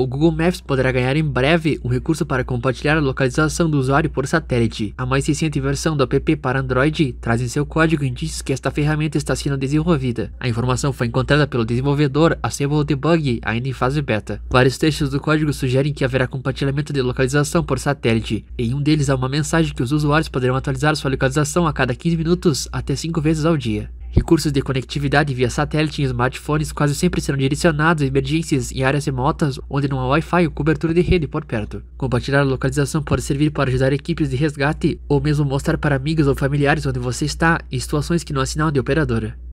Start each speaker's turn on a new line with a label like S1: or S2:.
S1: o Google Maps poderá ganhar em breve um recurso para compartilhar a localização do usuário por satélite. A mais recente versão do app para Android traz em seu código indícios que esta ferramenta está sendo desenvolvida. A informação foi encontrada pelo desenvolvedor Assemble Debug ainda em fase beta. Vários textos do código sugerem que haverá compartilhamento de localização por satélite. Em um deles há uma mensagem que os usuários poderão atualizar sua localização a cada 15 minutos até 5 vezes ao dia. Recursos de conectividade via satélite em smartphones quase sempre serão direcionados a emergências em áreas remotas onde não há Wi-Fi ou cobertura de rede por perto. Compartilhar a localização pode servir para ajudar equipes de resgate ou mesmo mostrar para amigos ou familiares onde você está em situações que não há sinal de operadora.